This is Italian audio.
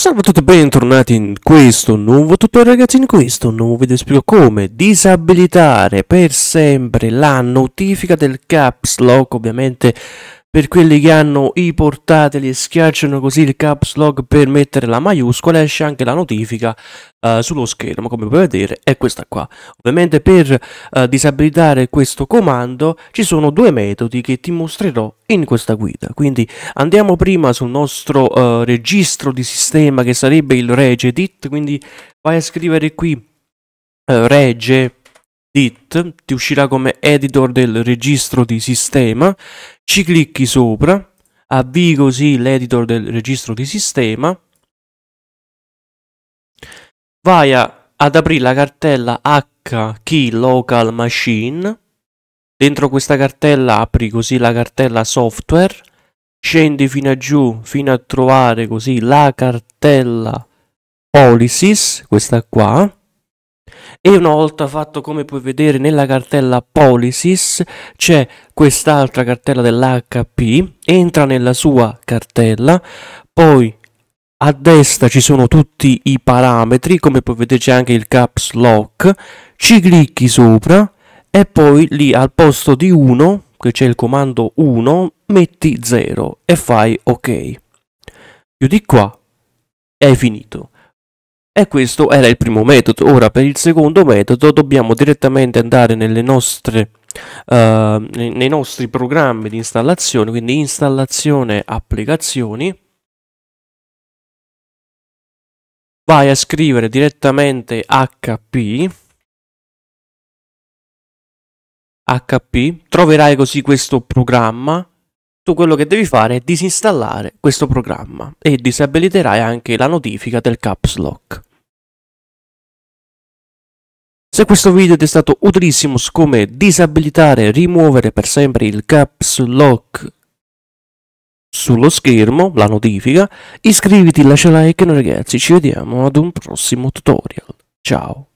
Salve a tutti e bentornati in questo nuovo tutorial ragazzi, in questo nuovo video spiego come disabilitare per sempre la notifica del caps lock ovviamente per quelli che hanno i portatili e schiacciano così il caps log per mettere la maiuscola esce anche la notifica uh, sullo schermo come puoi vedere è questa qua. Ovviamente per uh, disabilitare questo comando ci sono due metodi che ti mostrerò in questa guida. Quindi andiamo prima sul nostro uh, registro di sistema che sarebbe il regedit quindi vai a scrivere qui regge Dit, ti uscirà come editor del registro di sistema, ci clicchi sopra, avvii così l'editor del registro di sistema, vai a, ad aprire la cartella h key local machine, dentro questa cartella apri così la cartella software, scendi fino a giù fino a trovare così la cartella policies, questa qua, e una volta fatto, come puoi vedere, nella cartella Policies c'è quest'altra cartella dell'HP, entra nella sua cartella, poi a destra ci sono tutti i parametri, come puoi vedere c'è anche il caps lock, ci clicchi sopra e poi lì al posto di 1, che c'è il comando 1, metti 0 e fai ok. Chiudi qua è finito. E questo era il primo metodo. Ora per il secondo metodo dobbiamo direttamente andare nostre, uh, nei nostri programmi di installazione, quindi installazione applicazioni. Vai a scrivere direttamente HP. HP, troverai così questo programma Tu quello che devi fare è disinstallare questo programma e disabiliterai anche la notifica del caps lock. Se questo video ti è stato utilissimo su come disabilitare e rimuovere per sempre il caps lock sullo schermo, la notifica, iscriviti, lascia like e noi ragazzi ci vediamo ad un prossimo tutorial. Ciao!